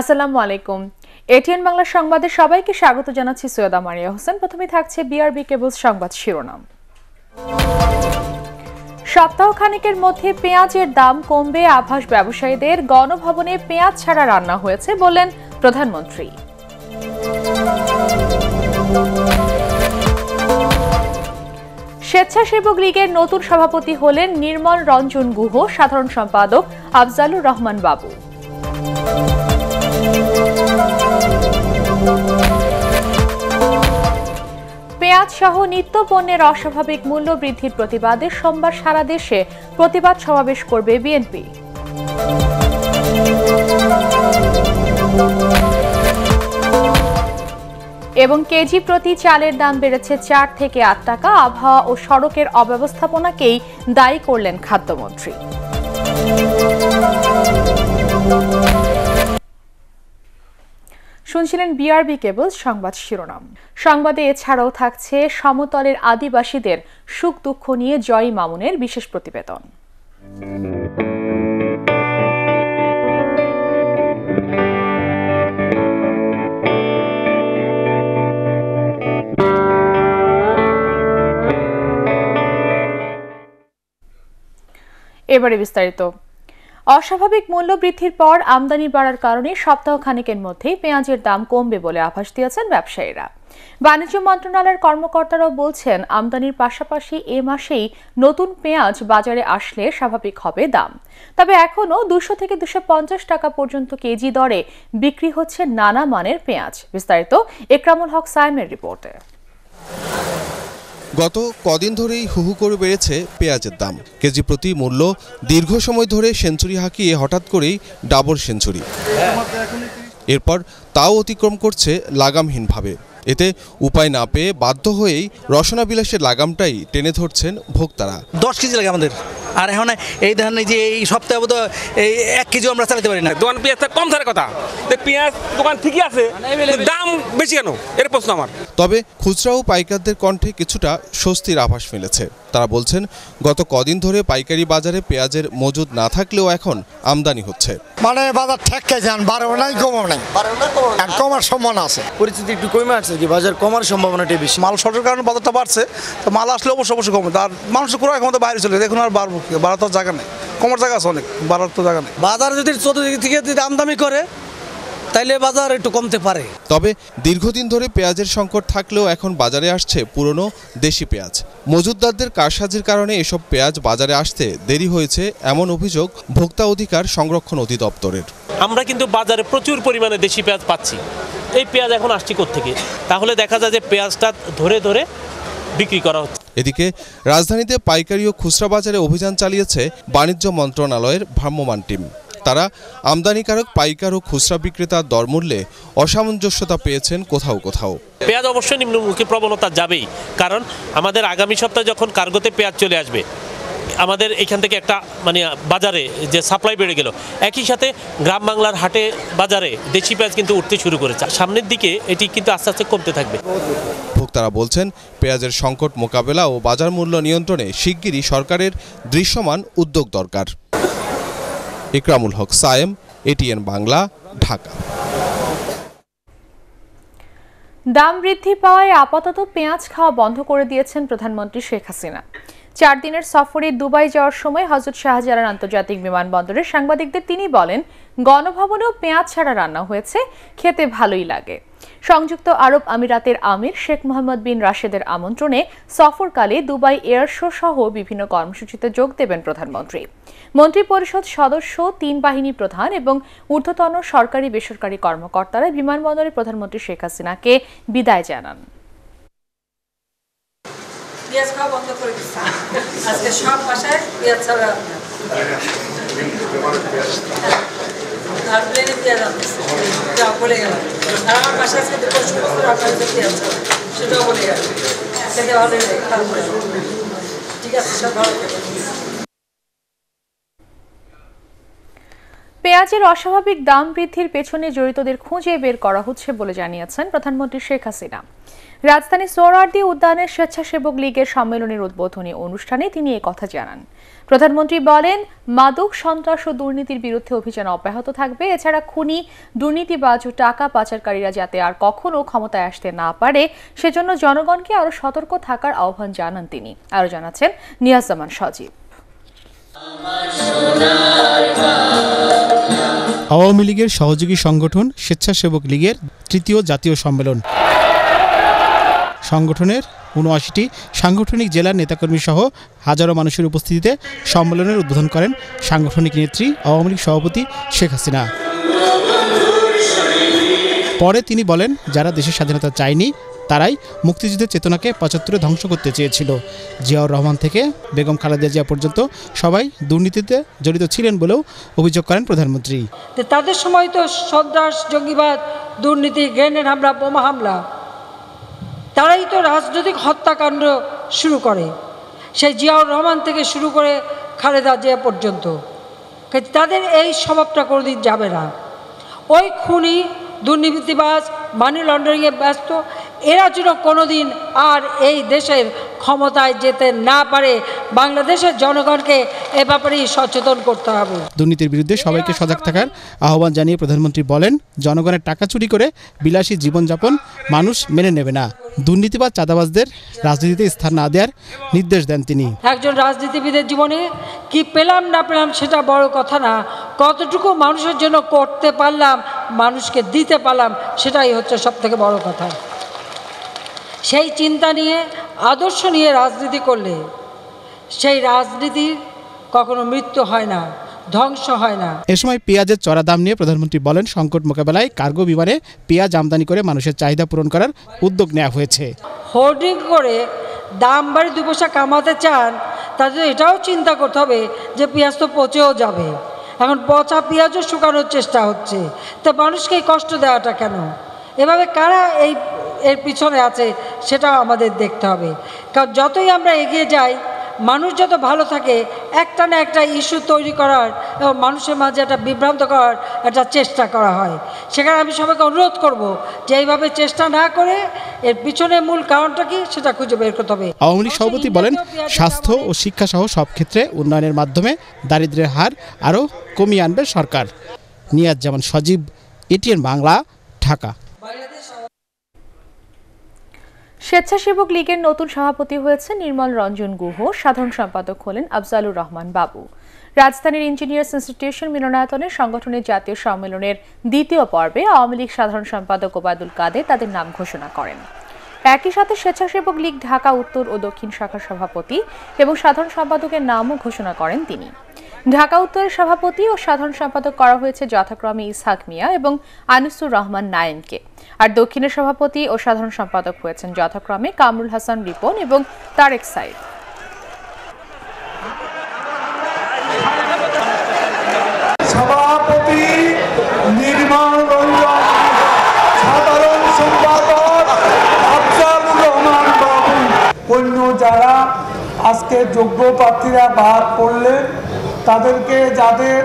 আসসালামু আলাইকুম এটিএন বাংলা সংবাদে সবাইকে স্বাগত জানাচ্ছি সৈয়দা মারিয়া হোসেন প্রথমে থাকছে বিআরবি কেবলস সংবাদ শিরোনাম সপ্তাহ খানিকের মধ্যে পেঁয়াজের দাম কমবে আভাস ব্যবসায়ীদের গণভবনে পেঁয়াজ ছাড়া রান্না হয়েছে বললেন প্রধানমন্ত্রী স্বেচ্ছাসেবক লীগের নতুন সভাপতি হলেন নির্মল রঞ্জন গুহ সাধারণ সম্পাদক আফজালুর রহমান বাবু পেঁয়াজ সহ নিত্য পণ্যের অস্বাভাবিক মূল্য বৃদ্ধির প্রতিবাদে সোমবার সারা দেশে প্রতিবাদ সমাবেশ করবে বিএনপি এবং কেজি প্রতি চালের দাম বেড়েছে চার থেকে আট টাকা আবহাওয়া ও সড়কের অব্যবস্থাপনাকেই দায়ী করলেন খাদ্যমন্ত্রী শুনছিলেন বিআরবি কেবল সংবাদ শিরোনাম সংবাদে এছাড়াও থাকছে সমতলের আদিবাসীদের সুখ দুঃখ নিয়ে জয় মামুনের বিশেষ প্রতিবেদন এবারে বিস্তারিত অস্বাভাবিক মূল্য বৃদ্ধির পর আমদানি বাড়ার কারণে সপ্তাহ খানিকের মধ্যেই পেঁয়াজের দাম কমবে বলে আভাস দিয়েছেন ব্যবসায়ীরা বাণিজ্য মন্ত্রণালয়ের কর্মকর্তারাও বলছেন আমদানির পাশাপাশি এ মাসেই নতুন পেঁয়াজ বাজারে আসলে স্বাভাবিক হবে দাম তবে এখনও দুশো থেকে দুশো টাকা পর্যন্ত কেজি দরে বিক্রি হচ্ছে নানা মানের পেঁয়াজ বিস্তারিত একরামুল হক সাইমের রিপোর্টে গত কদিন ধরেই হুহু করে বেড়েছে পেঁয়াজের দাম কেজি প্রতি মূল্য দীর্ঘ সময় ধরে সেঞ্চুরি হাঁকিয়ে হঠাৎ করেই ডাবল সেঞ্চুরি এরপর তাও অতিক্রম করছে লাগামহীনভাবে এতে উপায় না পেয়ে বাধ্য হয়েই রসনা বিলাসের লাগামটাই টেনে ধরছেন ভোক্তারা দশ কেজি লাগে আমাদের আর এখন এই ধরনের যে এই সপ্তাহে বোধ এই এক কেজি আমরা চালাতে পারি না দোকান পেঁয়াজটা কম থাকার কথা পেঁয়াজ দোকান ঠিকই আছে দাম বেশি কেন এর প্রশ্ন আমার তবে খুচরা ও পাইকারদের কণ্ঠে কিছুটা স্বস্তির আভাস মিলেছে তারা বলছেন গত কদিন ধরে পাইকারি বাজারে পেঁয়াজের মজুদ না থাকলেও এখন আমদানি হচ্ছে মানে বাজার ঠেকাইছে বারো নাই কমও নাই কমার সম্মান আছে পরিস্থিতি একটু কমে আছে কি বাজার কমার সম্ভাবনাটি বেশি মাল শর্টের কারণে বাজারটা বাড়ছে তো মাল আসলে অবশ্য অবশ্যই কমে আর মানুষের ক্রয় ক্ষমতা বাইরে চলে এখন আর বাড়বো বাড়ার জায়গা নেই কমার জায়গা আছে অনেক বাড়ার তো জায়গা নেই বাজার যদি চতুর্দিক থেকে যদি আমদামি করে তাইলে বাজার একটু কমতে পারে তবে দীর্ঘদিন ধরে পেঁয়াজের সংকট থাকলেও এখন বাজারে আসছে পুরনো দেশি পেঁয়াজ মজুদদারদের কারসাজির কারণে এসব পেঁয়াজ বাজারে আসতে দেরি হয়েছে এমন অভিযোগ ভোক্তা অধিকার সংরক্ষণ অধিদপ্তরের আমরা কিন্তু বাজারে প্রচুর পরিমাণে দেশি পেঁয়াজ পাচ্ছি এই পেঁয়াজ এখন আসছি থেকে তাহলে দেখা যায় যে পেঁয়াজটা ধরে ধরে বিক্রি করা হচ্ছে এদিকে রাজধানীতে পাইকারি ও খুচরা বাজারে অভিযান চালিয়েছে বাণিজ্য মন্ত্রণালয়ের ভ্রাম্যমান টিম তারা আমদানিকারক পাইকার ও খুচরা বিক্রেতার দরমূল্যে অসামঞ্জস্যতা পেয়েছেন কোথাও কোথাও পেঁয়াজ অবশ্যই নিম্নমুখী প্রবণতা যাবেই কারণ আমাদের আগামী সপ্তাহে যখন কার্গোতে পেঁয়াজ চলে আসবে আমাদের এখান থেকে একটা মানে বাজারে যে সাপ্লাই বেড়ে গেল একই সাথে গ্রাম বাংলার হাটে বাজারে দেশি পেঁয়াজ কিন্তু উঠতে শুরু করেছে সামনের দিকে এটি কিন্তু আস্তে আস্তে কমতে থাকবে ভোক্তারা বলছেন পেঁয়াজের সংকট মোকাবেলা ও বাজার মূল্য নিয়ন্ত্রণে শিগগিরই সরকারের দৃশ্যমান উদ্যোগ দরকার ইকরামুল হক সায়েম এটিএন বাংলা ঢাকা দাম বৃদ্ধি পাওয়ায় আপাতত পেঁয়াজ খাওয়া বন্ধ করে দিয়েছেন প্রধানমন্ত্রী শেখ হাসিনা চার দিনের সফরে দুবাই যাওয়ার সময় হজরত শাহজালাল আন্তর্জাতিক বিমানবন্দরে সাংবাদিকদের তিনি বলেন গণভবনেও পেঁয়াজ ছাড়া রান্না হয়েছে খেতে ভালোই লাগে সংযুক্ত আরব আমিরাতের আমির শেখ মোহাম্মদ বিন রাশেদের আমন্ত্রণে সফরকালে দুবাই এয়ার শো সহ বিভিন্ন কর্মসূচিতে যোগ দেবেন প্রধানমন্ত্রী মন্ত্রী পরিষদ সদস্য তিন বাহিনী প্রধান এবং ঊর্ধ্বতন সরকারি বেসরকারি কর্মকর্তারা বিমানবন্দরে প্রধানমন্ত্রী শেখ হাসিনাকে বিদায় জানান পেঁয়াজ খাওয়া বন্ধ করে আজকে সব বাসায় পেঁয়াজ ছাড়া পেঁয়াজের অস্বাভাবিক দাম বৃদ্ধির পেছনে জড়িতদের খুঁজে বের করা হচ্ছে বলে জানিয়েছেন প্রধানমন্ত্রী শেখ হাসিনা রাজধানী সোরারদি উদ্যানে স্বেচ্ছাসেবক লীগের সম্মেলনের উদ্বোধনী অনুষ্ঠানে তিনি কথা জানান প্রধানমন্ত্রী বলেন মাদক সন্ত্রাস ও দুর্নীতির বিরুদ্ধে অভিযান অব্যাহত থাকবে এছাড়া খুনি দুর্নীতিবাজ ও টাকা পাচারকারীরা যাতে আর কখনো ক্ষমতায় আসতে না পারে সেজন্য জনগণকে আরও সতর্ক থাকার আহ্বান জানান তিনি আরও জানাচ্ছেন নিয়াজামান সজীব আওয়ামী লীগের সহযোগী সংগঠন স্বেচ্ছাসেবক লীগের তৃতীয় জাতীয় সম্মেলন সংগঠনের উনআশিটি সাংগঠনিক জেলার নেতাকর্মী সহ হাজারো মানুষের উপস্থিতিতে সম্মেলনের উদ্বোধন করেন সাংগঠনিক নেত্রী আওয়ামী লীগ সভাপতি শেখ হাসিনা পরে তিনি বলেন যারা দেশের স্বাধীনতা চায়নি তারাই মুক্তিযুদ্ধের চেতনাকে পঁচাত্তরে ধ্বংস করতে চেয়েছিল জিয়াউর রহমান থেকে বেগম খালেদা জিয়া পর্যন্ত সবাই দুর্নীতিতে জড়িত ছিলেন বলেও অভিযোগ করেন প্রধানমন্ত্রী তাদের সময় তো সন্ত্রাস জঙ্গিবাদ দুর্নীতি গ্রেনেড হামলা বোমা হামলা তারাই তো রাজনৈতিক হত্যাকাণ্ড শুরু করে সে জিয়াউর রহমান থেকে শুরু করে খালেদা জিয়া পর্যন্ত তাদের এই স্বভাবটা কোনোদিন যাবে না ওই খুনি দুর্নীতিবাজ মানি লন্ডারিংয়ে ব্যস্ত এরা যেন কোনোদিন আর এই দেশের ক্ষমতায় যেতে না পারে বাংলাদেশের জনগণকে এ ব্যাপারে সচেতন করতে হবে দুর্নীতির বিরুদ্ধে সবাইকে সজাগ থাকার আহ্বান জানিয়ে প্রধানমন্ত্রী বলেন জনগণের টাকা চুরি করে বিলাসী জীবনযাপন মানুষ মেনে নেবে না দুর্নীতিবাদ চাঁদাবাজদের রাজনীতিতে স্থান না দেওয়ার নির্দেশ দেন তিনি একজন রাজনীতিবিদের জীবনে কি পেলাম না পেলাম সেটা বড় কথা না কতটুকু মানুষের জন্য করতে পারলাম মানুষকে দিতে পারলাম সেটাই হচ্ছে সব থেকে বড় কথা সেই চিন্তা নিয়ে আদর্শ নিয়ে রাজনীতি করলে সেই রাজনীতির কখনো মৃত্যু হয় না ধ্বংস হয় না এ সময় পেঁয়াজের চড়া দাম নিয়ে প্রধানমন্ত্রী বলেন সংকট মোকাবেলায় কার্গো বিমানে পেঁয়াজ আমদানি করে মানুষের চাহিদা পূরণ করার উদ্যোগ নেওয়া হয়েছে হোর্ডিং করে দাম বাড়ি দু পয়সা কামাতে চান তাদের এটাও চিন্তা করতে হবে যে পেঁয়াজ তো পচেও যাবে এখন পচা পেঁয়াজও শুকানোর চেষ্টা হচ্ছে তা মানুষকে কষ্ট দেওয়াটা কেন এভাবে কারা এই এর পিছনে আছে সেটাও আমাদের দেখতে হবে কারণ যতই আমরা এগিয়ে যাই মানুষ যত ভালো থাকে একটা না একটা ইস্যু তৈরি করার এবং মানুষের মাঝে একটা বিভ্রান্ত করার একটা চেষ্টা করা হয় সেখানে আমি সবাইকে অনুরোধ করব যে এইভাবে চেষ্টা না করে এর পিছনে মূল কারণটা কি সেটা খুঁজে বের করতে হবে আওয়ামী লীগ সভাপতি বলেন স্বাস্থ্য ও শিক্ষা সহ সব ক্ষেত্রে উন্নয়নের মাধ্যমে দারিদ্রের হার আরও কমিয়ে আনবে সরকার নিয়াজ যেমন সজীব এটিএন বাংলা ঢাকা স্বেচ্ছাসেবক লীগের নতুন সভাপতি হয়েছে নির্মল রঞ্জন গুহ সাধারণ সম্পাদক হলেন আফজালুর রহমান বাবু রাজধানীর ইঞ্জিনিয়ার্স ইনস্টিটিউশন মিলনায়তনে সংগঠনের জাতীয় সম্মেলনের দ্বিতীয় পর্বে আওয়ামী লীগ সাধারণ সম্পাদক ওবায়দুল কাদের তাদের নাম ঘোষণা করেন একই সাথে স্বেচ্ছাসেবক লীগ ঢাকা উত্তর ও দক্ষিণ শাখার সভাপতি এবং সাধারণ সম্পাদকের নামও ঘোষণা করেন তিনি ঢাকা উত্তরের সভাপতি ও সাধারণ সম্পাদক করা হয়েছে যথাক্রমে ইসহাক মিয়া এবং আনিসুর রহমান নায়েমকে আর দক্ষিণের সভাপতি ও সাধারণ সম্পাদক হয়েছেন যথাক্রমে কামরুল হাসান রিপন এবং তারেক সাইদ অন্য যারা আজকে যোগ্য প্রার্থীরা বাদ পড়লেন তাদেরকে যাদের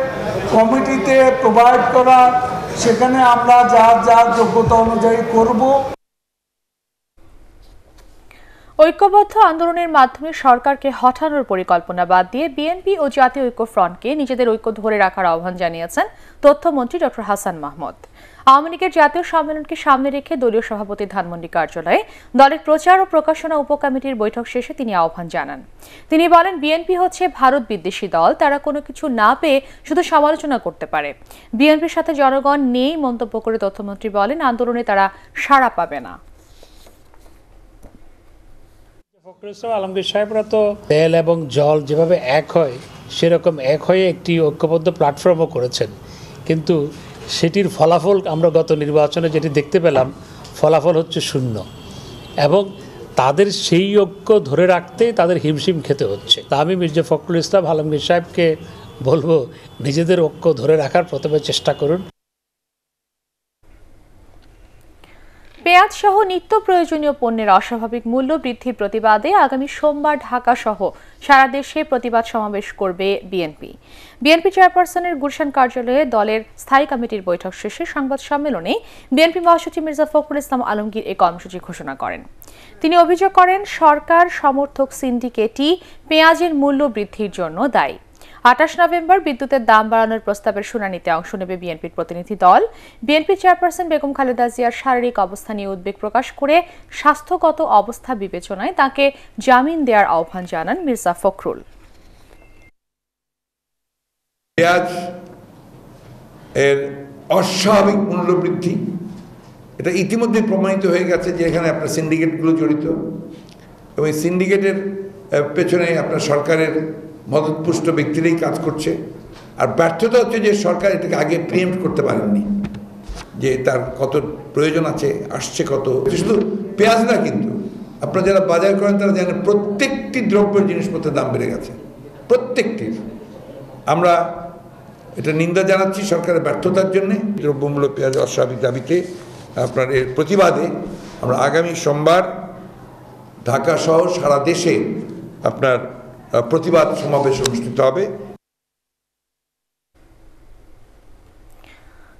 কমিটিতে প্রোভাইড করা সেখানে আমরা যা যা যোগ্যতা অনুযায়ী করব ঐক্যবদ্ধ আন্দোলনের মাধ্যমে সরকারকে হঠানোর পরিকল্পনা বাদ দিয়ে বিএনপি ও জাতীয় ঐক্য ফ্রন্টকে নিজেদের ঐক্য ধরে রাখার আহ্বান জানিয়েছেন তথ্যমন্ত্রী ডক্টর হাসান মাহমুদ আওয়ামী লীগের জাতীয় সম্মেলনকে সামনে রেখে দলীয় সভাপতি ধানমন্ডি কার্যালয়ে দলের প্রচার ও প্রকাশনা উপকমিটির বৈঠক শেষে তিনি আহ্বান জানান তিনি বলেন বিএনপি হচ্ছে ভারত বিদ্বেষী দল তারা কোনো কিছু না পেয়ে শুধু সমালোচনা করতে পারে বিএনপির সাথে জনগণ নেই মন্তব্য করে তথ্যমন্ত্রী বলেন আন্দোলনে তারা সাড়া পাবে না আলমগীর সাহেবরা তো তেল এবং জল যেভাবে এক হয় সেরকম এক হয়ে একটি ঐক্যবদ্ধ প্ল্যাটফর্মও করেছেন কিন্তু সেটির ফলাফল আমরা গত নির্বাচনে যেটি দেখতে পেলাম ফলাফল হচ্ছে শূন্য এবং তাদের সেই ঐক্য ধরে রাখতে তাদের হিমশিম খেতে হচ্ছে তা আমি মির্জা ফখরুল ইসলাম আলমগীর সাহেবকে বলবো নিজেদের ঐক্য ধরে রাখার প্রথমে চেষ্টা করুন পেঁয়াজ সহ নিত্য প্রয়োজনীয় পণ্যের অস্বাভাবিক মূল্য বৃদ্ধির প্রতিবাদে আগামী সোমবার ঢাকা সহ সারা দেশে প্রতিবাদ সমাবেশ করবে বিএনপি বিএনপি চেয়ারপারসনের গুলশান কার্যালয়ে দলের স্থায়ী কমিটির বৈঠক শেষে সংবাদ সম্মেলনে বিএনপি মহাসচিব মির্জা ফখরুল ইসলাম আলমগীর এ কর্মসূচি ঘোষণা করেন তিনি অভিযোগ করেন সরকার সমর্থক সিন্ডিকেটই পেঁয়াজের মূল্য বৃদ্ধির জন্য দায়ী আঠাশ নভেম্বর বিদ্যুতের দাম বাড়ানোর প্রস্তাবের শুনানিতে অংশ নেবে বিএনপির প্রতিনিধি দল বিএনপি চেয়ারপারসন বেগম খালেদা জিয়ার শারীরিক অবস্থা নিয়ে উদ্বেগ প্রকাশ করে স্বাস্থ্যগত অবস্থা বিবেচনায় তাকে জামিন দেওয়ার আহ্বান জানান মির্জা ফখরুল পেঁয়াজ এর অস্বাভাবিক মূল্যবৃদ্ধি এটা ইতিমধ্যে প্রমাণিত হয়ে গেছে যে এখানে আপনার সিন্ডিকেটগুলো জড়িত এবং সিন্ডিকেটের পেছনে আপনার সরকারের মদতপুষ্ট ব্যক্তিরাই কাজ করছে আর ব্যর্থতা হচ্ছে যে সরকার এটাকে আগে প্রিয়েম্ট করতে পারেননি যে তার কত প্রয়োজন আছে আসছে কত শুধু পেঁয়াজ না কিন্তু আপনারা যারা বাজার করেন তারা জানেন প্রত্যেকটি দ্রব্যের জিনিসপত্রের দাম বেড়ে গেছে প্রত্যেকটির আমরা এটা নিন্দা জানাচ্ছি সরকারের ব্যর্থতার জন্যে দ্রব্যমূল্য পেঁয়াজ অস্বাভাবিক দাবিতে আপনার এর প্রতিবাদে আমরা আগামী সোমবার ঢাকা সহ সারা দেশে আপনার প্রতিবাদ সমাবেশ অনুষ্ঠিত হবে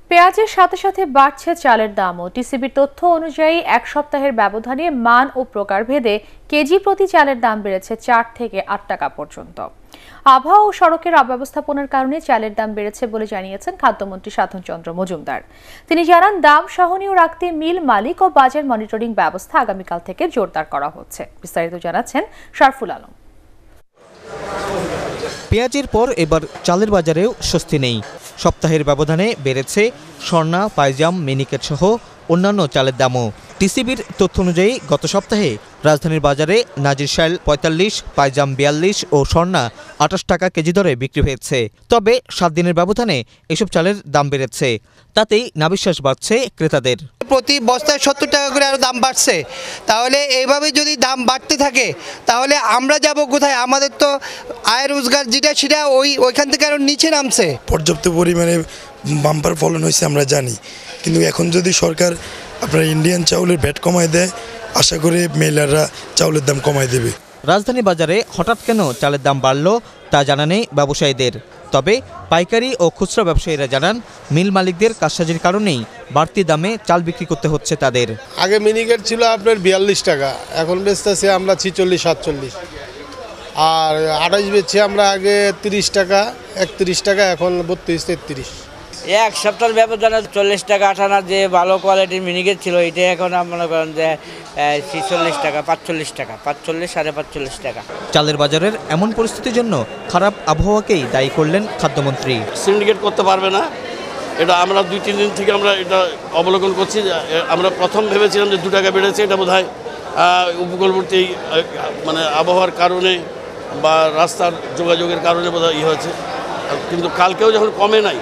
পেঁয়াজের সাথে সাথে বাড়ছে চালের দামও টিসিবির তথ্য অনুযায়ী এক সপ্তাহের ব্যবধানে মান ও প্রকার ভেদে কেজি প্রতি চালের দাম বেড়েছে চার থেকে আট টাকা পর্যন্ত আবহাওয়া ও সড়কের অব্যবস্থাপনার কারণে চালের দাম বেড়েছে বলে জানিয়েছেন খাদ্যমন্ত্রী সাধন চন্দ্র মজুমদার তিনি জানান দাম সহনীয় রাখতে মিল মালিক ও বাজার মনিটরিং ব্যবস্থা আগামীকাল থেকে জোরদার করা হচ্ছে বিস্তারিত জানাচ্ছেন শারফুল আলম পেঁয়াজের পর এবার চালের বাজারেও স্বস্তি নেই সপ্তাহের ব্যবধানে বেড়েছে স্বর্ণা পায়জাম মিনিকেট সহ অন্যান্য চালের দামও টিসিবির তথ্য অনুযায়ী গত সপ্তাহে রাজধানীর বাজারে নাজির শাইল পঁয়তাল্লিশ পায়জাম বিয়াল্লিশ ও স্বর্ণা আঠাশ টাকা কেজি দরে বিক্রি হয়েছে তবে সাত দিনের ব্যবধানে এসব চালের দাম বেড়েছে তাতেই নাবিশ্বাস বাড়ছে ক্রেতাদের প্রতি বস্তায় সত্তর টাকা করে আরও দাম বাড়ছে তাহলে এইভাবে যদি দাম বাড়তে থাকে তাহলে আমরা যাব কোথায় আমাদের তো আয় রোজগার যেটা সেটা ওই ওইখান থেকে আরও নিচে নামছে পর্যাপ্ত পরিমাণে বাম্পার ফলন হয়েছে আমরা জানি কিন্তু এখন যদি সরকার আপনার ইন্ডিয়ান চাউলের ভ্যাট কমায় দেয় আশা করি মহিলারা চাউলের দাম কমায় দেবে রাজধানী বাজারে হঠাৎ কেন চালের দাম বাড়ল তা জানা নেই ব্যবসায়ীদের তবে পাইকারি ও খুচরা ব্যবসায়ীরা জানান মিল মালিকদের কাজসাজির কারণেই বাড়তি দামে চাল বিক্রি করতে হচ্ছে তাদের আগে মিনিকেট ছিল আপনার বিয়াল্লিশ টাকা এখন বেচতেছি আমরা ছিচল্লিশ সাতচল্লিশ আর আড়াইশ বেচছি আমরা আগে তিরিশ টাকা একত্রিশ টাকা এখন বত্রিশ তেত্রিশ এক সপ্তাহের ব্যবধানে চল্লিশ টাকা আঠানা যে ভালো কোয়ালিটির মিনিকেট ছিল এটা এখন মনে করেন যে ছিচল্লিশ টাকা পাঁচচল্লিশ টাকা পাঁচচল্লিশ সাড়ে পাঁচচল্লিশ টাকা চালের বাজারের এমন পরিস্থিতির জন্য খারাপ আবহাওয়াকেই দায়ী করলেন খাদ্যমন্ত্রী সিন্ডিকেট করতে পারবে না এটা আমরা দুই তিন দিন থেকে আমরা এটা অবলোকন করছি আমরা প্রথম ভেবেছিলাম যে দু টাকা বেড়েছে এটা বোধ হয় উপকূলবর্তী মানে আবহাওয়ার কারণে বা রাস্তার যোগাযোগের কারণে বোধ হয় ই হয়েছে কিন্তু কালকেও যখন কমে নাই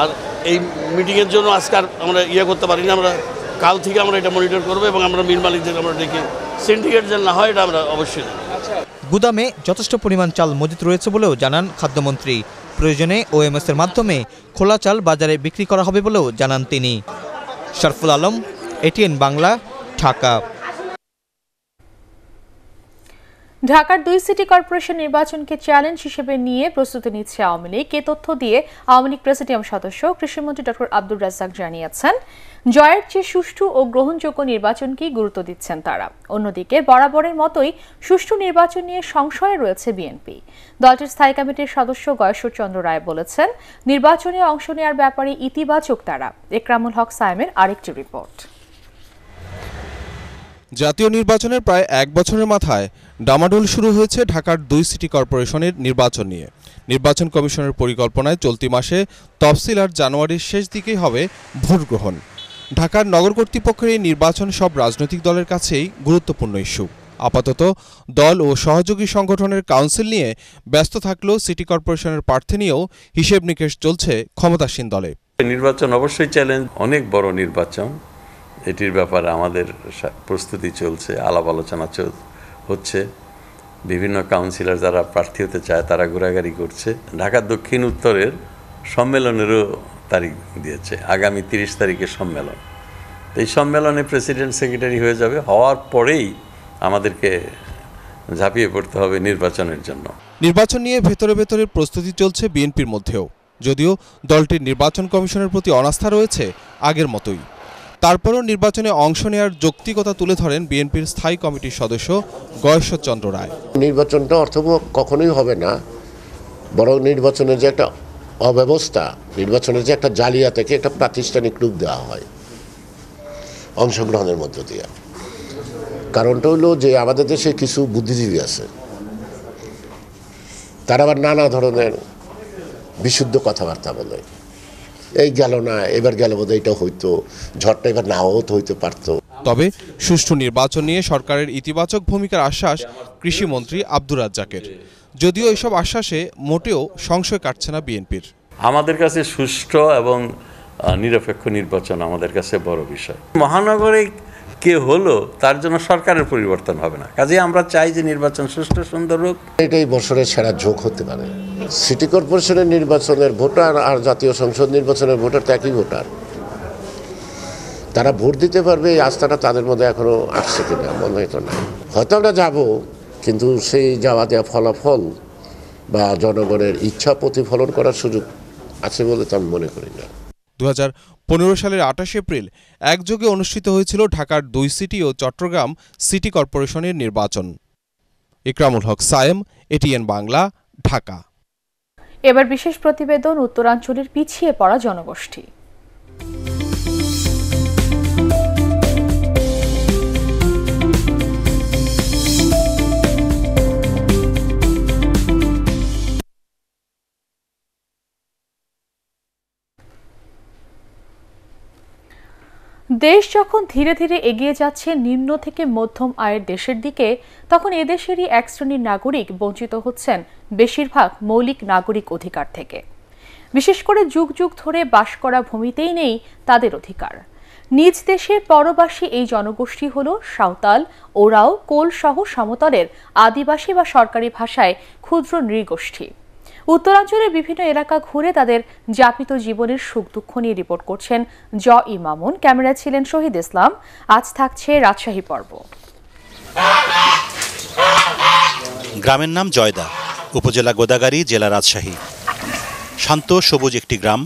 আর এই মিটিংয়ের জন্য আজকাল আমরা ইয়ে করতে পারি না আমরা কাল থেকে আমরা এটা মনিটর করবো এবং আমরা মিল মালিকদের আমরা ডেকে সিন্ডিকেট যেন না হয় এটা আমরা অবশ্যই গুদামে যথেষ্ট পরিমাণ চাল মজুত রয়েছে বলেও জানান খাদ্যমন্ত্রী প্রয়োজনে ওএমএস এর মাধ্যমে খোলা চাল বাজারে বিক্রি করা হবে বলেও জানান তিনি শরফুল আলম এটিএন বাংলা ঢাকা ঢাকার দুই সিটি কর্পোরেশন নির্বাচনকে চ্যালেঞ্জ হিসেবে নিয়ে প্রস্তুতি নিচ্ছে আওয়ামী লীগ এ তথ্য দিয়ে আওয়ামী লীগ প্রেসিডিয়াম সদস্য কৃষিমন্ত্রী ডক্টর আব্দুর রাজ্জাক জানিয়েছেন জয়ের চেয়ে সুষ্ঠু ও গ্রহণযোগ্য নির্বাচনকেই গুরুত্ব দিচ্ছেন তারা অন্যদিকে বরাবরের মতোই সুষ্ঠু নির্বাচন নিয়ে সংশয়ে রয়েছে বিএনপি দলটির স্থায়ী কমিটির সদস্য গয়েশ্বর চন্দ্র রায় বলেছেন নির্বাচনে অংশ নেওয়ার ব্যাপারে ইতিবাচক তারা একরামুল হক সায়েমের আরেকটি রিপোর্ট জাতীয় নির্বাচনের প্রায় এক বছরের মাথায় ডামাডোল শুরু হয়েছে ঢাকার দুই সিটি কর্পোরেশনের নির্বাচন নিয়ে নির্বাচন কমিশনের পরিকল্পনায় চলতি মাসে তফসিল আর জানুয়ারির শেষ দিকেই হবে ভোট গ্রহণ ঢাকার নগর কর্তৃপক্ষের এই নির্বাচন সব রাজনৈতিক দলের কাছেই গুরুত্বপূর্ণ ইস্যু আপাতত দল ও সহযোগী সংগঠনের কাউন্সিল নিয়ে ব্যস্ত থাকলেও সিটি কর্পোরেশনের প্রার্থী নিয়েও হিসেব নিকেশ চলছে ক্ষমতাসীন দলে নির্বাচন অবশ্যই চ্যালেঞ্জ অনেক বড় নির্বাচন এটির ব্যাপারে আমাদের প্রস্তুতি চলছে আলাপ আলোচনা হচ্ছে বিভিন্ন কাউন্সিলর যারা প্রার্থী হতে চায় তারা ঘোরাঘুরি করছে ঢাকা দক্ষিণ উত্তরের সম্মেলনেরও তারিখ দিয়েছে আগামী তিরিশ তারিখে সম্মেলন এই সম্মেলনে প্রেসিডেন্ট সেক্রেটারি হয়ে যাবে হওয়ার পরেই আমাদেরকে ঝাঁপিয়ে পড়তে হবে নির্বাচনের জন্য নির্বাচন নিয়ে ভেতরে ভেতরে প্রস্তুতি চলছে বিএনপির মধ্যেও যদিও দলটির নির্বাচন কমিশনের প্রতি অনাস্থা রয়েছে আগের মতোই তারপরও নির্বাচনে অংশ নেওয়ার যৌক্তিকতা তুলে ধরেন বিএনপির স্থায়ী কমিটির সদস্য চন্দ্র রায় নির্বাচনটা অর্থ কখনোই হবে না বরং নির্বাচনের যে একটা অব্যবস্থা নির্বাচনের যে একটা থেকে একটা প্রাতিষ্ঠানিক রূপ দেওয়া হয় অংশগ্রহণের মধ্য দিয়ে কারণটা হলো যে আমাদের দেশে কিছু বুদ্ধিজীবী আছে তারা আবার নানা ধরনের বিশুদ্ধ কথাবার্তা বলে এই গেল না এবার গেল বোধ এটা হইতো ঝড়টা এবার নাও হইতে পারত তবে সুষ্ঠু নির্বাচন নিয়ে সরকারের ইতিবাচক ভূমিকার আশ্বাস কৃষিমন্ত্রী আব্দুর রাজ্জাকের যদিও এসব আশ্বাসে মোটেও সংশয় কাটছে না বিএনপির আমাদের কাছে সুষ্ঠু এবং নিরপেক্ষ নির্বাচন আমাদের কাছে বড় বিষয় মহানগরে কে হলো তার জন্য সরকারের পরিবর্তন হবে না কাজে আমরা চাই যে নির্বাচন সুষ্ঠু সুন্দর হোক এটাই বছরের সেরা যোগ হতে পারে সিটি কর্পোরেশনের নির্বাচনের ভোটার আর জাতীয় সংসদ নির্বাচনের ভোটার তো একই ভোটার তারা ভোট দিতে পারবে এই আস্থাটা তাদের মধ্যে এখনও আসছে কিনা মনে হয় তো না হয়তো আমরা যাব কিন্তু সেই যাওয়া দেওয়া ফলাফল বা জনগণের ইচ্ছা প্রতিফলন করার সুযোগ আছে বলে তো আমি মনে করি না দু পনেরো সালের আঠাশ এপ্রিল একযোগে অনুষ্ঠিত হয়েছিল ঢাকার দুই সিটি ও চট্টগ্রাম সিটি কর্পোরেশনের নির্বাচন ইকরামুল হক সায়েম এটিএন বাংলা ঢাকা এবার বিশেষ প্রতিবেদন উত্তরাঞ্চলের পিছিয়ে পড়া জনগোষ্ঠী দেশ যখন ধীরে ধীরে এগিয়ে যাচ্ছে নিম্ন থেকে মধ্যম আয়ের দেশের দিকে তখন এদেশেরই এক শ্রেণীর নাগরিক বঞ্চিত হচ্ছেন বেশিরভাগ মৌলিক নাগরিক অধিকার থেকে বিশেষ করে যুগ যুগ ধরে বাস করা ভূমিতেই নেই তাদের অধিকার নিজ দেশের পরবাসী এই জনগোষ্ঠী হল সাঁওতাল ওরাও কোলসহ সমতলের আদিবাসী বা সরকারি ভাষায় ক্ষুদ্র নৃগোষ্ঠী উত্তরাঞ্চলের বিভিন্ন এলাকা ঘুরে তাদের যাপিত জীবনের সুখ দুঃখ নিয়ে রিপোর্ট করছেন জ ইমামুন ক্যামেরা ছিলেন শহীদ ইসলাম আজ থাকছে রাজশাহী পর্ব গ্রামের নাম জয়দা উপজেলা গোদাগাড়ি জেলা রাজশাহী শান্ত সবুজ একটি গ্রাম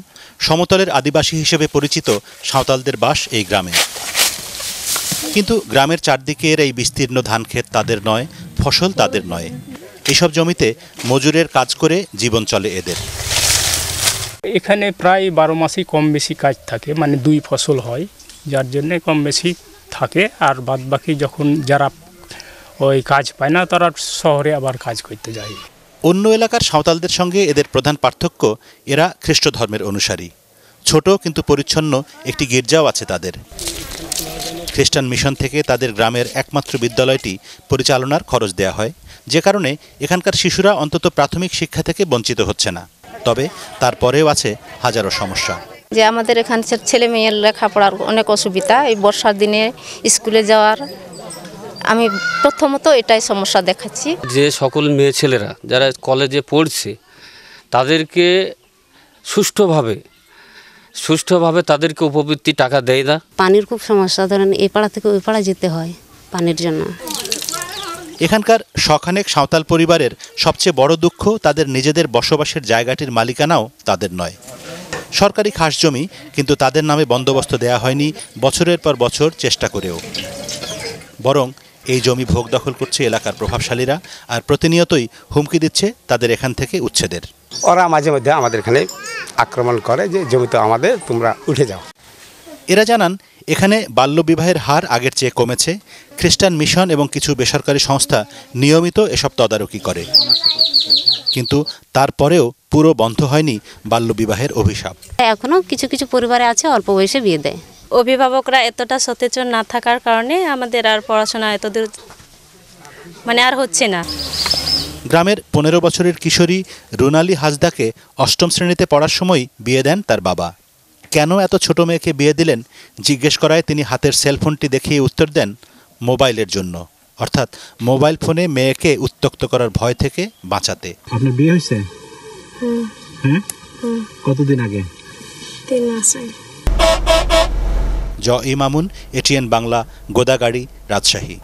সমতলের আদিবাসী হিসেবে পরিচিত সাঁওতালদের বাস এই গ্রামে কিন্তু গ্রামের চারদিকের এই বিস্তীর্ণ ধান ক্ষেত তাদের নয় ফসল তাদের নয় এসব জমিতে মজুরের কাজ করে জীবন চলে এদের এখানে প্রায় বারো মাসই কম বেশি কাজ থাকে মানে দুই ফসল হয় যার জন্যে কম বেশি থাকে আর বাদ বাকি যখন যারা ওই কাজ পায় না তারা শহরে আবার কাজ করতে যায় অন্য এলাকার সাঁওতালদের সঙ্গে এদের প্রধান পার্থক্য এরা খ্রিস্ট ধর্মের অনুসারী ছোট কিন্তু পরিচ্ছন্ন একটি গির্জাও আছে তাদের খ্রিস্টান মিশন থেকে তাদের গ্রামের একমাত্র বিদ্যালয়টি পরিচালনার খরচ দেয়া হয় যে কারণে এখানকার শিশুরা অন্তত প্রাথমিক শিক্ষা থেকে বঞ্চিত হচ্ছে না তবে তারপরেও আছে হাজারো সমস্যা যে আমাদের এখানকার ছেলে মেয়ের লেখাপড়ার অনেক অসুবিধা এই বর্ষার দিনে স্কুলে যাওয়ার আমি প্রথমত এটাই সমস্যা দেখাচ্ছি যে সকল মেয়ে ছেলেরা যারা কলেজে পড়ছে তাদেরকে সুষ্ঠুভাবে সুষ্ঠুভাবে তাদেরকে উপবৃত্তি টাকা দেয় না পানির খুব সমস্যা ধরেন এ পাড়া থেকে ওই পাড়া যেতে হয় পানির জন্য এখানকার শখানেক সাঁওতাল পরিবারের সবচেয়ে বড় দুঃখ তাদের নিজেদের বসবাসের জায়গাটির মালিকানাও তাদের নয় সরকারি খাস জমি কিন্তু তাদের নামে বন্দোবস্ত দেয়া হয়নি বছরের পর বছর চেষ্টা করেও বরং এই জমি ভোগ দখল করছে এলাকার প্রভাবশালীরা আর প্রতিনিয়তই হুমকি দিচ্ছে তাদের এখান থেকে উচ্ছেদের ওরা মাঝে মধ্যে আমাদের এখানে আক্রমণ করে যে জমি তো আমাদের তোমরা উঠে যাও এরা জানান এখানে বাল্যবিবাহের হার আগের চেয়ে কমেছে খ্রিস্টান মিশন এবং কিছু বেসরকারি সংস্থা নিয়মিত এসব তদারকি করে কিন্তু তারপরেও পুরো বন্ধ হয়নি বাল্যবিবাহের অভিশাপ এখনও কিছু কিছু পরিবারে আছে অল্প বয়সে বিয়ে দেয় অভিভাবকরা এতটা সচেতন না থাকার কারণে আমাদের আর পড়াশোনা এত দূর মানে আর হচ্ছে না গ্রামের পনেরো বছরের কিশোরী রুনালি হাজদাকে অষ্টম শ্রেণীতে পড়ার সময় বিয়ে দেন তার বাবা কেন এত ছোট মেয়েকে বিয়ে দিলেন জিজ্ঞেস করায় তিনি হাতের সেলফোনটি দেখিয়ে উত্তর দেন মোবাইলের জন্য অর্থাৎ মোবাইল ফোনে মেয়েকে উত্তক্ত করার ভয় থেকে বাঁচাতে আপনার বিয়ে হয়েছে হ্যাঁ? কতদিন আগে জ ইমামুন এটিএন বাংলা গোদাগাড়ি রাজশাহী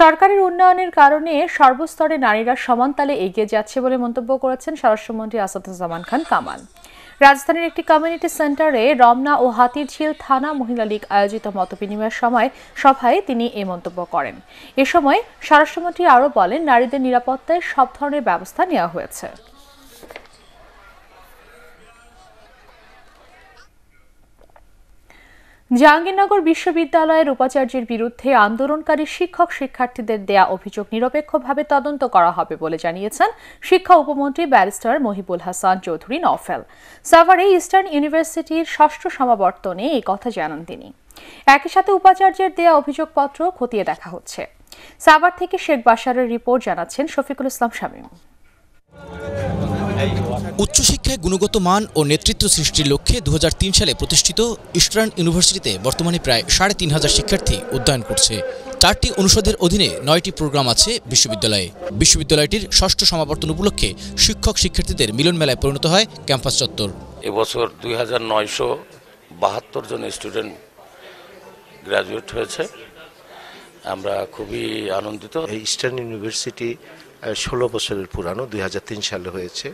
সরকারের উন্নয়নের কারণে সর্বস্তরে নারীরা সমান তালে এগিয়ে যাচ্ছে বলে মন্তব্য করেছেন স্বরাষ্ট্রমন্ত্রী আসাদুজ্জামান খান কামাল রাজধানীর একটি কমিউনিটি সেন্টারে রমনা ও হাতিরঝিল থানা মহিলা লীগ আয়োজিত মতবিনিময়ের সময় সভায় তিনি এ মন্তব্য করেন এ সময় স্বরাষ্ট্রমন্ত্রী আরও বলেন নারীদের নিরাপত্তায় সব ধরনের ব্যবস্থা নেওয়া হয়েছে জাহাঙ্গীরনগর বিশ্ববিদ্যালয়ের উপাচার্যের বিরুদ্ধে আন্দোলনকারী শিক্ষক শিক্ষার্থীদের দেয়া অভিযোগ নিরপেক্ষভাবে তদন্ত করা হবে বলে জানিয়েছেন শিক্ষা উপমন্ত্রী ব্যারিস্টার মহিবুল হাসান চৌধুরী নফেল সাভারে ইস্টার্ন ইউনিভার্সিটির ষষ্ঠ সমাবর্তনে এই কথা জানান তিনি একই সাথে উপাচার্যের দেয়া অভিযোগপত্র খতিয়ে দেখা হচ্ছে সাভার থেকে শেখ বাশারের রিপোর্ট জানাচ্ছেন শফিকুল ইসলাম শামীম উচ্চশিক্ষায় গুণগত মান ও নেতৃত্ব সৃষ্টির লক্ষ্যে দু সালে প্রতিষ্ঠিত ইস্টার্ন ইউনিভার্সিটিতে বর্তমানে প্রায় সাড়ে তিন হাজার শিক্ষার্থী অধ্যয়ন করছে চারটি অনুষদের অধীনে নয়টি প্রোগ্রাম আছে বিশ্ববিদ্যালয়ে বিশ্ববিদ্যালয়টির ষষ্ঠ সমাবর্তন উপলক্ষে শিক্ষক শিক্ষার্থীদের মিলন মেলায় পরিণত হয় ক্যাম্পাস চত্বর এবছর দুই হাজার নয়শো বাহাত্তর জন স্টুডেন্ট গ্রাজুয়েট হয়েছে আমরা খুবই আনন্দিত ইস্টার্ন ইউনিভার্সিটি ষোলো বছরের পুরানো দুই সালে হয়েছে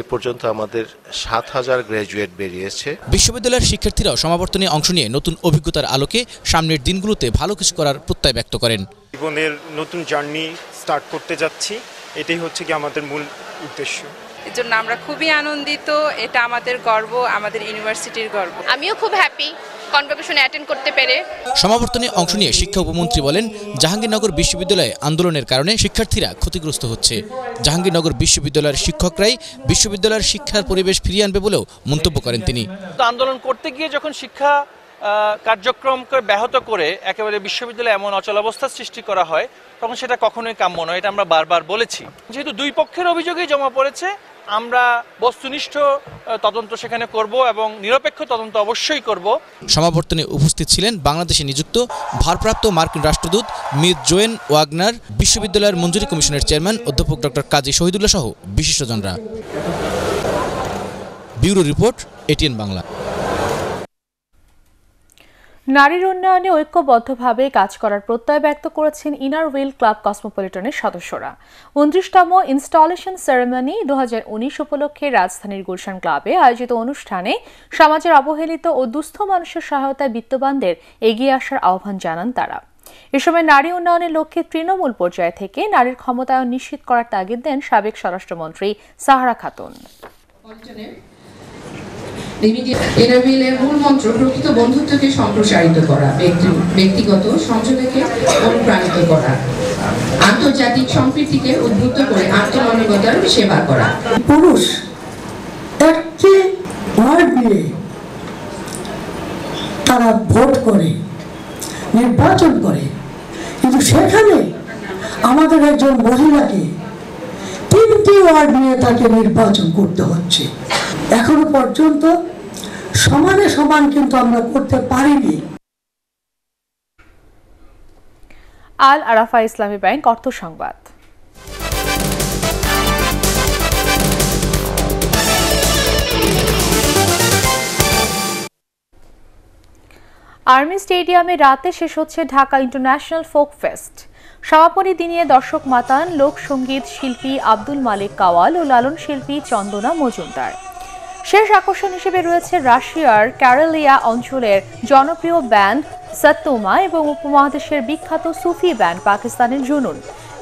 এ পর্যন্ত আমাদের সাত হাজার গ্র্যাজুয়েট বেরিয়েছে বিশ্ববিদ্যালয়ের শিক্ষার্থীরাও সমাবর্তনে অংশ নিয়ে নতুন অভিজ্ঞতার আলোকে সামনের দিনগুলোতে ভালো কিছু করার প্রত্যয় ব্যক্ত করেন জীবনের নতুন জার্নি স্টার্ট করতে যাচ্ছি এটাই হচ্ছে কি আমাদের মূল উদ্দেশ্য এর জন্য আমরা খুবই আনন্দিত এটা আমাদের গর্ব আমাদের ইউনিভার্সিটির গর্ব আমিও খুব হ্যাপি অ্যাটেন্ড করতে পেরে সমাবর্তনে অংশ নিয়ে শিক্ষা উপমন্ত্রী বলেন জাহাঙ্গীরনগর বিশ্ববিদ্যালয়ে আন্দোলনের কারণে শিক্ষার্থীরা ক্ষতিগ্রস্ত হচ্ছে জাহাঙ্গীরনগর বিশ্ববিদ্যালয়ের শিক্ষকরাই বিশ্ববিদ্যালয়ের শিক্ষার পরিবেশ ফিরিয়ে আনবে বলেও মন্তব্য করেন তিনি আন্দোলন করতে গিয়ে যখন শিক্ষা কার্যক্রমকে ব্যাহত করে একেবারে বিশ্ববিদ্যালয়ে এমন অচলাবস্থার সৃষ্টি করা হয় তখন সেটা কখনোই কাম্য নয় এটা আমরা বারবার বলেছি যেহেতু দুই পক্ষের অভিযোগেই জমা পড়েছে আমরা বস্তুনিষ্ঠ তদন্ত সেখানে করব এবং নিরপেক্ষ তদন্ত অবশ্যই করব সমাবর্তনে উপস্থিত ছিলেন বাংলাদেশে নিযুক্ত ভারপ্রাপ্ত মার্কিন রাষ্ট্রদূত মির জোয়েন ওয়াগনার বিশ্ববিদ্যালয়ের মঞ্জুরি কমিশনের চেয়ারম্যান অধ্যাপক ডক্টর কাজী শহীদুল্লাহ সহ বিশিষ্টজনরা ব্যুরো রিপোর্ট এটিএন বাংলা নারীর উন্নয়নে ঐক্যবদ্ধভাবে কাজ করার প্রত্যয় ব্যক্ত করেছেন ইনার উইল ক্লাব কসমোপলিটনের সদস্যরা উনত্রিশতম ইনস্টলেশন সেরেমনি দু উপলক্ষে রাজধানীর গুলশান ক্লাবে আয়োজিত অনুষ্ঠানে সমাজের অবহেলিত ও দুস্থ মানুষের সহায়তায় বিত্তবানদের এগিয়ে আসার আহ্বান জানান তারা এ সময় নারী উন্নয়নের লক্ষ্যে তৃণমূল পর্যায় থেকে নারীর ক্ষমতায়ন নিশ্চিত করার তাগিদ দেন সাবেক স্বরাষ্ট্রমন্ত্রী সাহারা খাতুন মূল মন্ত্র প্রকৃত বন্ধুত্বকে সম্প্রসারিত করা ব্যক্তিগত অনুপ্রাণিত করা আন্তর্জাতিক সম্প্রীতিকে উদ্বুদ্ধ করে আত্মমানবতার সেবা করা পুরুষ তাকে তারা ভোট করে নির্বাচন করে কিন্তু সেখানে আমাদের একজন মহিলাকে তিনটি ওয়ার্ড নিয়ে তাকে নির্বাচন করতে হচ্ছে এখনো পর্যন্ত সমানে সমান কিন্তু আমরা করতে পারিনি আল আরাফা ইসলামী ব্যাংক অর্থ সংবাদ আর্মি স্টেডিয়ামে রাতে শেষ হচ্ছে ঢাকা ইন্টারন্যাশনাল ফোক ফেস্ট সমাপনী দিনে দর্শক মাতান লোকসঙ্গীত শিল্পী আব্দুল মালিক কাওয়াল ও লালন শিল্পী চন্দনা মজুমদার শেষ আকর্ষণ হিসেবে রয়েছে রাশিয়ার ক্যারালিয়া অঞ্চলের জনপ্রিয় ব্যান্ড সত্তমা এবং উপমহাদেশের বিখ্যাত সুফি ব্যান্ড পাকিস্তানের জুনুন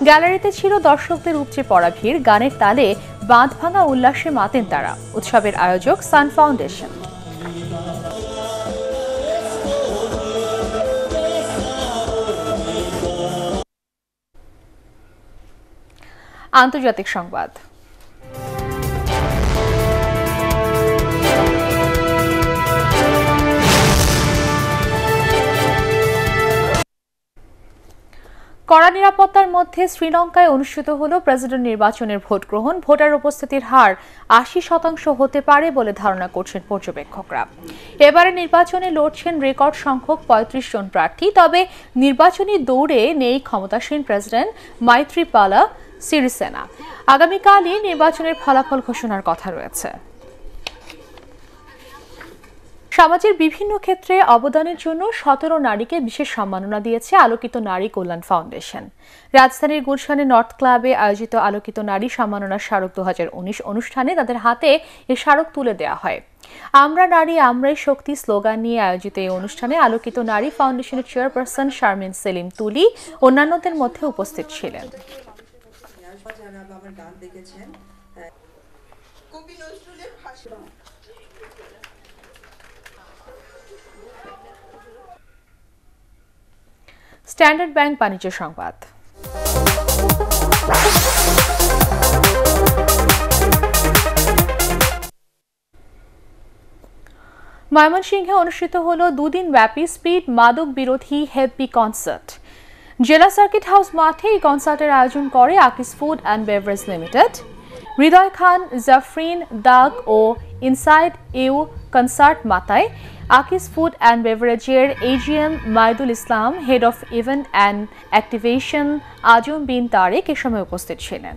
গ্যালারিতে ছিল দর্শকদের উপচে পড়া ভিড় গানের তালে বাঁধ ভাঙা উল্লাসে মাতেন তারা উৎসবের আয়োজক সান ফাউন্ডেশন আন্তর্জাতিক সংবাদ কড়া নিরাপত্তার মধ্যে শ্রীলঙ্কায় অনুষ্ঠিত হল প্রেসিডেন্ট নির্বাচনের ভোট গ্রহণ ভোটার উপস্থিতির হার আশি শতাংশ হতে পারে বলে ধারণা করছেন পর্যবেক্ষকরা এবারে নির্বাচনে লড়ছেন রেকর্ড সংখ্যক পঁয়ত্রিশ জন প্রার্থী তবে নির্বাচনী দৌড়ে নেই ক্ষমতাসীন প্রেসিডেন্ট মাইত্রীপালা সিরিসেনা আগামীকালই নির্বাচনের ফলাফল ঘোষণার কথা রয়েছে সমাজের বিভিন্ন ক্ষেত্রে অবদানের জন্য সতেরো নারীকে বিশেষ সম্মাননা দিয়েছে আলোকিত নারী কল্যাণ ফাউন্ডেশন রাজধানীর গুলশানে নর্থ ক্লাবে আয়োজিত আলোকিত নারী সম্মাননা স্মারক দু অনুষ্ঠানে তাদের হাতে এ স্মারক তুলে দেওয়া হয় আমরা নারী আমরাই শক্তি স্লোগান নিয়ে আয়োজিত এই অনুষ্ঠানে আলোকিত নারী ফাউন্ডেশনের চেয়ারপারসন শারমিন সেলিম তুলি অন্যান্যদের মধ্যে উপস্থিত ছিলেন আমার গান দেখেছেন কবি নজরুলের ভাষণ স্ট্যান্ডার্ড ব্যাংক বাণিজ্য সংবাদ ময়মনসিংহে অনুষ্ঠিত হল দুদিন ব্যাপী স্পিড মাদক বিরোধী হেপি কনসার্ট জেলা সার্কিট হাউস মাঠে এই কনসার্টের আয়োজন করে Akij food and beverage limited Hridoy Khan Jafrin দাগ ও ইনসাইড ইউ কনসার্ট মাতায় আকিস ফুড অ্যান্ড বেভারেজের AGM Maidul Islam head of event and activation Azam Bin Tarek এ সময় উপস্থিত ছিলেন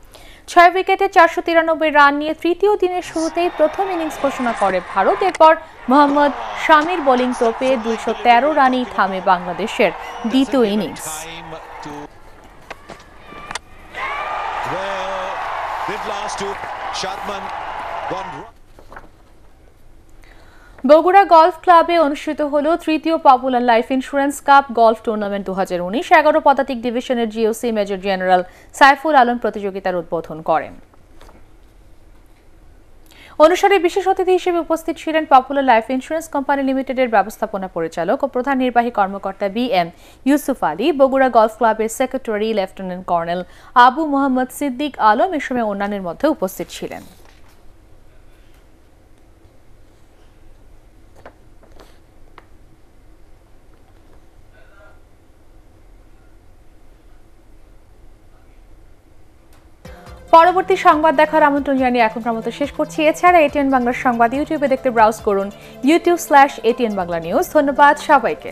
ছয় উইকেটে চারশো তিরানব্বই রান নিয়ে তৃতীয় দিনের শুরুতেই প্রথম ইনিংস ঘোষণা করে ভারত এরপর মোহাম্মদ শামির বোলিং তোপে দুইশো তেরো রানেই থামে বাংলাদেশের দ্বিতীয় innings Well, they've lost to Shadman. Bogura golf ক্লাবে অনুষ্ঠিত হল তৃতীয় popular life insurance cup golf tournament দু হাজার উনিশ এগারো পদাতিক ডিভিশনের GOC major general Saiful Alam প্রতিযোগিতার উদ্বোধন করেন অনুষ্ঠানে বিশেষ অতিথি হিসেবে উপস্থিত ছিলেন পপুলার লাইফ ইন্স্যুরেন্স কোম্পানি লিমিটেডের ব্যবস্থাপনা পরিচালক ও প্রধান নির্বাহী কর্মকর্তা B M Yusuf Ali Bogura golf ক্লাবের secretary lieutenant colonel Abu Mohammad Siddique Alam এ সময় অন্যান্যের মধ্যে উপস্থিত ছিলেন পরবর্তী সংবাদ দেখার আমন্ত্রণ জানিয়ে এখন মতো শেষ করছি এছাড়া এটিএন বাংলার সংবাদ ইউটিউবে দেখতে ব্রাউজ করুন YouTube slash ATN Bangla news ধন্যবাদ সবাইকে